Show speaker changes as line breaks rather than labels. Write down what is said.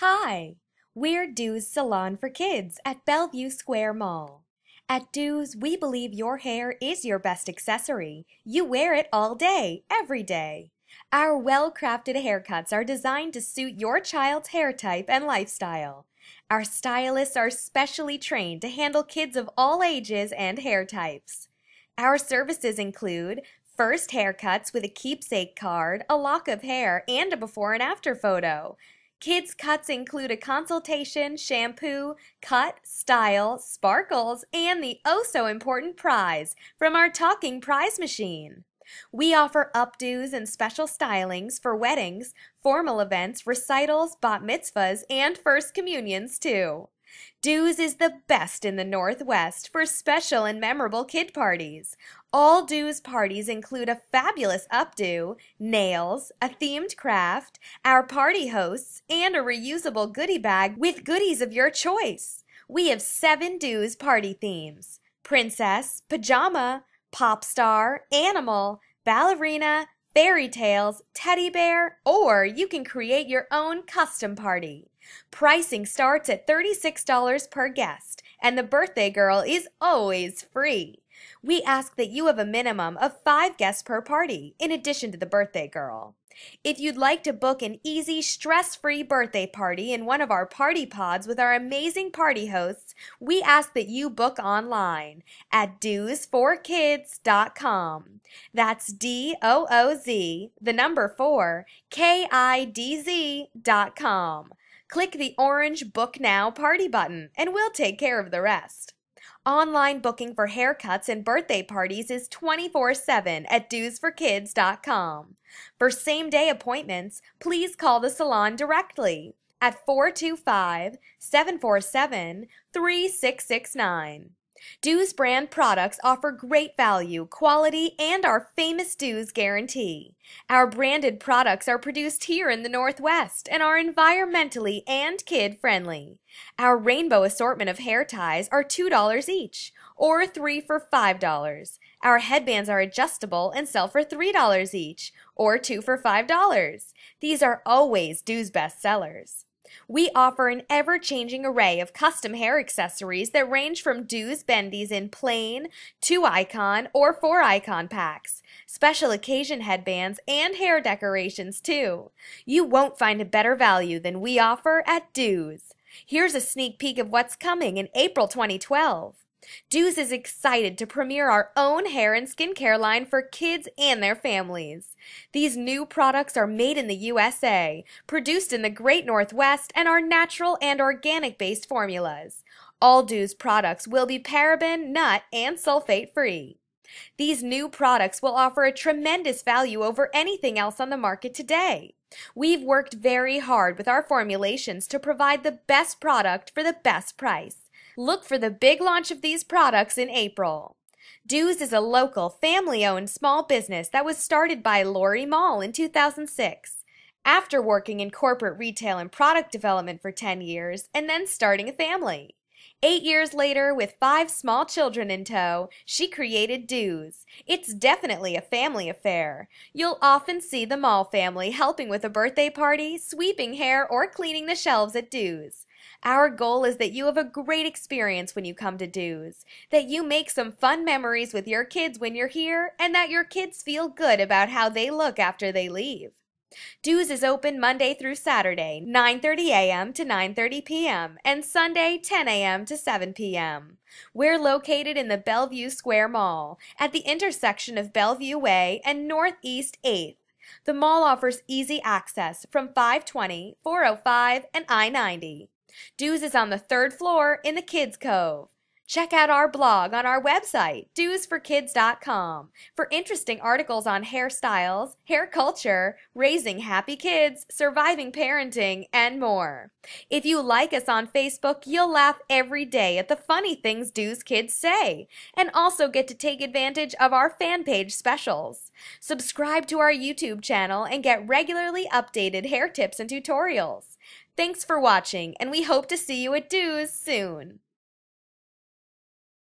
Hi, we're Dew's Salon for Kids at Bellevue Square Mall. At Dew's, we believe your hair is your best accessory. You wear it all day, every day. Our well crafted haircuts are designed to suit your child's hair type and lifestyle. Our stylists are specially trained to handle kids of all ages and hair types. Our services include first haircuts with a keepsake card, a lock of hair, and a before and after photo. Kids' cuts include a consultation, shampoo, cut, style, sparkles, and the oh so important prize from our talking prize machine. We offer updos and special stylings for weddings, formal events, recitals, bat mitzvahs, and first communions, too. Dews is the best in the Northwest for special and memorable kid parties. All Dews parties include a fabulous updo, nails, a themed craft, our party hosts, and a reusable goodie bag with goodies of your choice. We have seven Dews party themes princess, pajama, pop star, animal, ballerina, fairy tales, teddy bear, or you can create your own custom party. Pricing starts at $36 per guest, and the birthday girl is always free. We ask that you have a minimum of five guests per party, in addition to the birthday girl. If you'd like to book an easy, stress free birthday party in one of our party pods with our amazing party hosts, we ask that you book online at doosforkids.com. That's D O O Z, the number four, K I D Z.com. Click the orange Book Now party button, and we'll take care of the rest. Online booking for haircuts and birthday parties is 24 7 at duesforkids.com. For same day appointments, please call the salon directly at 425 747 3669. Dews brand products offer great value, quality, and our famous Dews guarantee. Our branded products are produced here in the Northwest and are environmentally and kid friendly. Our rainbow assortment of hair ties are $2 each, or 3 for $5. Our headbands are adjustable and sell for $3 each, or 2 for $5. These are always Dews sellers. We offer an ever changing array of custom hair accessories that range from do's, Bendies in plain, two icon, or four icon packs, special occasion headbands, and hair decorations, too. You won't find a better value than we offer at do's. Here's a sneak peek of what's coming in April 2012. Deuce is excited to premiere our own hair and skincare line for kids and their families. These new products are made in the USA, produced in the Great Northwest, and are natural and organic based formulas. All Dew's products will be paraben, nut, and sulfate free. These new products will offer a tremendous value over anything else on the market today. We've worked very hard with our formulations to provide the best product for the best price Look for the big launch of these products in April. Dews is a local, family owned small business that was started by Lori Mall in 2006. After working in corporate retail and product development for 10 years, and then starting a family. Eight years later, with five small children in tow, she created Dews. It's definitely a family affair. You'll often see the Mall family helping with a birthday party, sweeping hair, or cleaning the shelves at Dews. Our goal is that you have a great experience when you come to Dews, that you make some fun memories with your kids when you're here, and that your kids feel good about how they look after they leave. Dews is open Monday through Saturday, 9:30 a.m. to 9:30 p.m. and Sunday 10 a.m. to 7 p.m. We're located in the Bellevue Square Mall at the intersection of Bellevue Way and Northeast 8th. The mall offers easy access from 520, 405, and I 90. Dews is on the third floor in the kids' cove. Check out our blog on our website, doosforkids.com, for interesting articles on hairstyles, hair culture, raising happy kids, surviving parenting, and more. If you like us on Facebook, you'll laugh every day at the funny things Do's kids say, and also get to take advantage of our fan page specials. Subscribe to our YouTube channel and get regularly updated hair tips and tutorials. Thanks for watching, and we hope to see you at Do's soon.